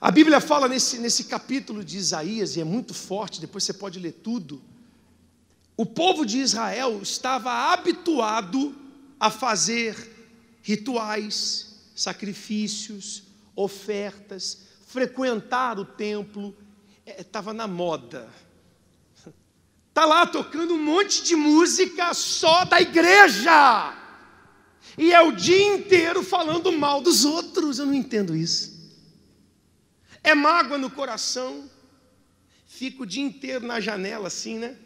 A Bíblia fala nesse, nesse capítulo de Isaías, e é muito forte, depois você pode ler tudo. O povo de Israel estava habituado a fazer rituais, sacrifícios, ofertas, frequentar o templo, estava é, na moda. Está lá tocando um monte de música só da igreja. E é o dia inteiro falando mal dos outros. Eu não entendo isso. É mágoa no coração. Fica o dia inteiro na janela assim, né?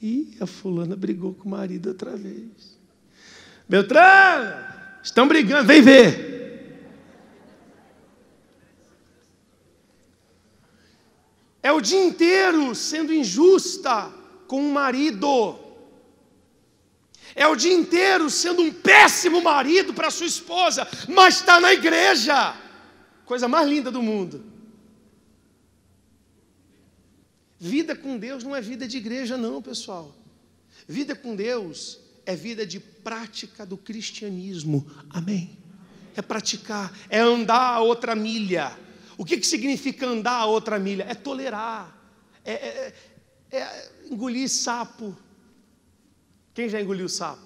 E a fulana brigou com o marido outra vez. Beltrano, estão brigando, vem ver. É o dia inteiro sendo injusta com o marido. É o dia inteiro sendo um péssimo marido para sua esposa, mas está na igreja. Coisa mais linda do mundo. Vida com Deus não é vida de igreja, não, pessoal. Vida com Deus é vida de prática do cristianismo. Amém? É praticar, é andar a outra milha. O que, que significa andar a outra milha? É tolerar, é, é, é, é engolir sapo, quem já engoliu o sapo?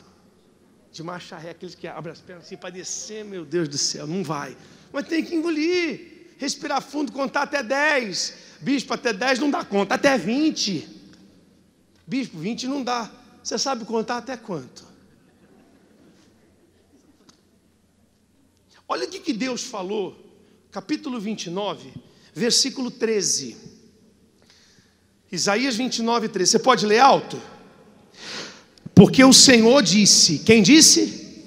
De macharré, aqueles que abrem as pernas assim para descer, meu Deus do céu, não vai. Mas tem que engolir, respirar fundo, contar até 10. Bispo, até 10 não dá conta, até 20. Bispo, 20 não dá. Você sabe contar até quanto? Olha o que, que Deus falou, capítulo 29, versículo 13. Isaías 29, 13. Você pode ler alto? Porque o Senhor disse. Quem disse?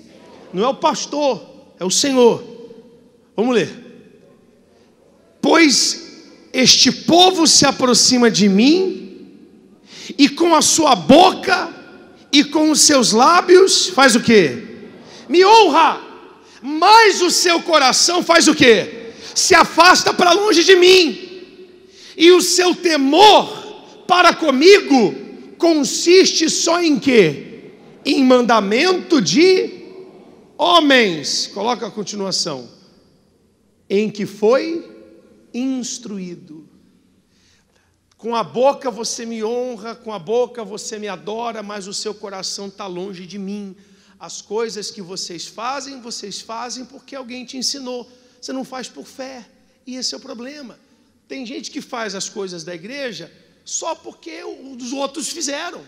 Não é o pastor, é o Senhor. Vamos ler. Pois este povo se aproxima de mim, e com a sua boca e com os seus lábios, faz o que? Me honra, mas o seu coração faz o que? Se afasta para longe de mim, e o seu temor para comigo consiste só em quê? Em mandamento de homens. Coloca a continuação. Em que foi instruído. Com a boca você me honra, com a boca você me adora, mas o seu coração está longe de mim. As coisas que vocês fazem, vocês fazem porque alguém te ensinou. Você não faz por fé. E esse é o problema. Tem gente que faz as coisas da igreja só porque os outros fizeram.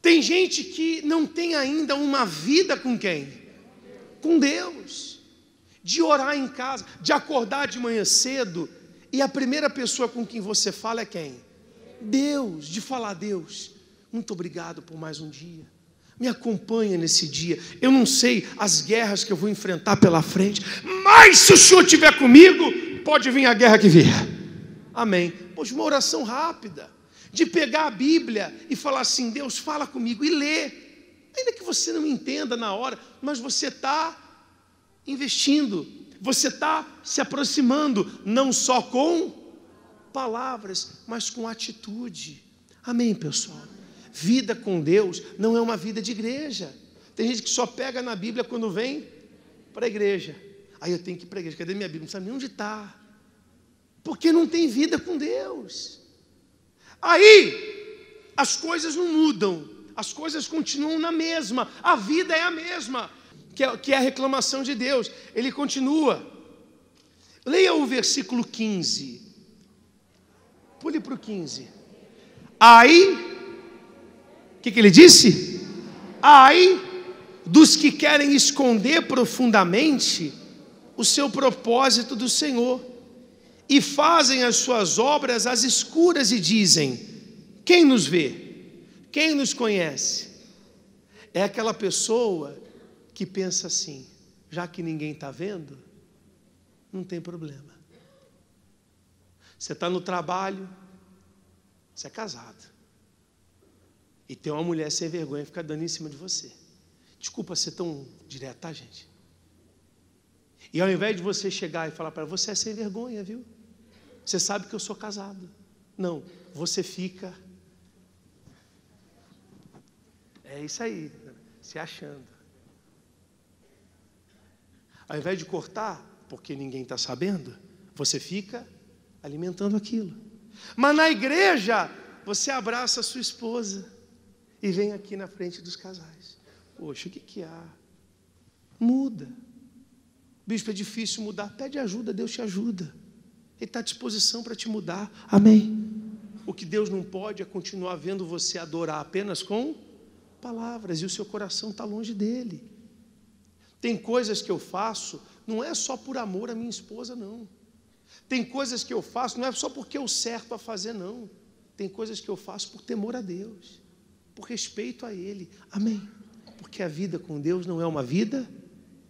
Tem gente que não tem ainda uma vida com quem? Com Deus. De orar em casa, de acordar de manhã cedo e a primeira pessoa com quem você fala é quem? Deus, de falar a Deus. Muito obrigado por mais um dia. Me acompanha nesse dia. Eu não sei as guerras que eu vou enfrentar pela frente, mas se o Senhor estiver comigo, pode vir a guerra que vier. Amém. Hoje, uma oração rápida, de pegar a Bíblia e falar assim: Deus, fala comigo, e ler, ainda que você não entenda na hora, mas você está investindo, você está se aproximando, não só com palavras, mas com atitude. Amém, pessoal? Vida com Deus não é uma vida de igreja. Tem gente que só pega na Bíblia quando vem para a igreja. Aí eu tenho que ir para a igreja. Cadê minha Bíblia? Não sabe nem onde está porque não tem vida com Deus. Aí, as coisas não mudam, as coisas continuam na mesma, a vida é a mesma, que é, que é a reclamação de Deus. Ele continua. Leia o versículo 15. Pule para o 15. Aí, o que, que ele disse? Aí, dos que querem esconder profundamente o seu propósito do Senhor e fazem as suas obras às escuras e dizem: Quem nos vê? Quem nos conhece? É aquela pessoa que pensa assim: já que ninguém está vendo, não tem problema. Você está no trabalho, você é casado. E tem uma mulher sem vergonha ficar dando em cima de você. Desculpa ser tão direto, tá, gente? E ao invés de você chegar e falar para você, é sem vergonha, viu? Você sabe que eu sou casado. Não, você fica. É isso aí, se achando. Ao invés de cortar, porque ninguém está sabendo, você fica alimentando aquilo. Mas na igreja, você abraça a sua esposa e vem aqui na frente dos casais. Poxa, o que, que há? Muda. Bispo, é difícil mudar. Pede ajuda, Deus te ajuda. Ele está à disposição para te mudar. Amém. O que Deus não pode é continuar vendo você adorar apenas com palavras e o seu coração está longe dele. Tem coisas que eu faço, não é só por amor à minha esposa, não. Tem coisas que eu faço, não é só porque eu certo a fazer, não. Tem coisas que eu faço por temor a Deus, por respeito a Ele. Amém. Porque a vida com Deus não é uma vida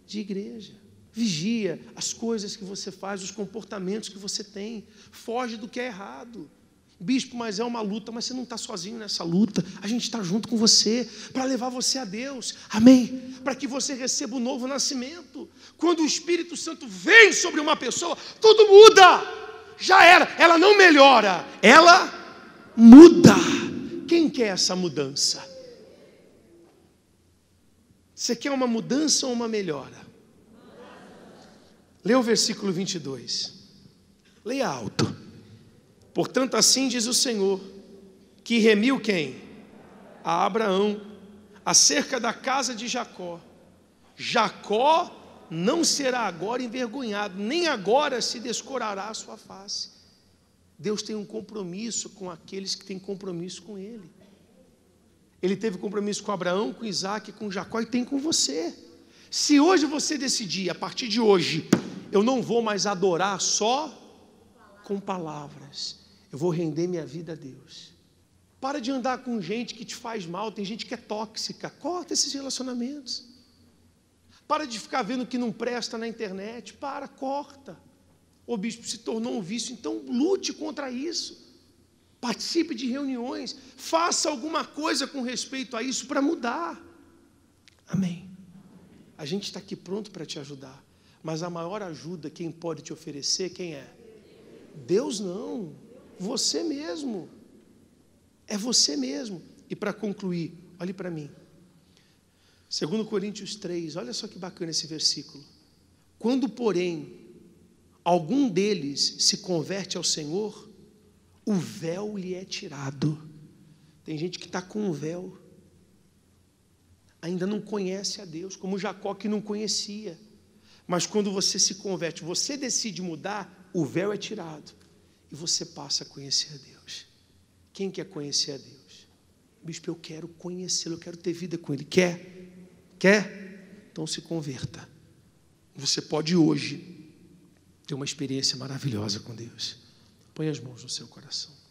de igreja. Vigia as coisas que você faz, os comportamentos que você tem. Foge do que é errado. Bispo, mas é uma luta, mas você não está sozinho nessa luta. A gente está junto com você para levar você a Deus. Amém? Para que você receba o um novo nascimento. Quando o Espírito Santo vem sobre uma pessoa, tudo muda. Já era. Ela não melhora, ela muda. Quem quer essa mudança? Você quer uma mudança ou uma melhora? Leia o versículo 22. Leia alto. Portanto, assim diz o Senhor, que remiu quem? A Abraão, acerca da casa de Jacó. Jacó não será agora envergonhado, nem agora se descorará a sua face. Deus tem um compromisso com aqueles que têm compromisso com Ele. Ele teve compromisso com Abraão, com Isaac, com Jacó e tem com você. Se hoje você decidir, a partir de hoje, eu não vou mais adorar só com palavras, eu vou render minha vida a Deus. Para de andar com gente que te faz mal, tem gente que é tóxica, corta esses relacionamentos. Para de ficar vendo que não presta na internet, para, corta. O bispo se tornou um vício, então lute contra isso. Participe de reuniões, faça alguma coisa com respeito a isso para mudar. Amém. A gente está aqui pronto para te ajudar. Mas a maior ajuda quem pode te oferecer, quem é? Deus não, você mesmo. É você mesmo. E para concluir, olhe para mim. Segundo Coríntios 3, olha só que bacana esse versículo. Quando, porém, algum deles se converte ao Senhor, o véu lhe é tirado. Tem gente que está com um véu, ainda não conhece a Deus, como Jacó que não conhecia. Mas quando você se converte, você decide mudar, o véu é tirado e você passa a conhecer a Deus. Quem quer conhecer a Deus? Bispo, eu quero conhecê-lo, eu quero ter vida com Ele. Quer? Quer? Então se converta. Você pode hoje ter uma experiência maravilhosa com Deus. Põe as mãos no seu coração.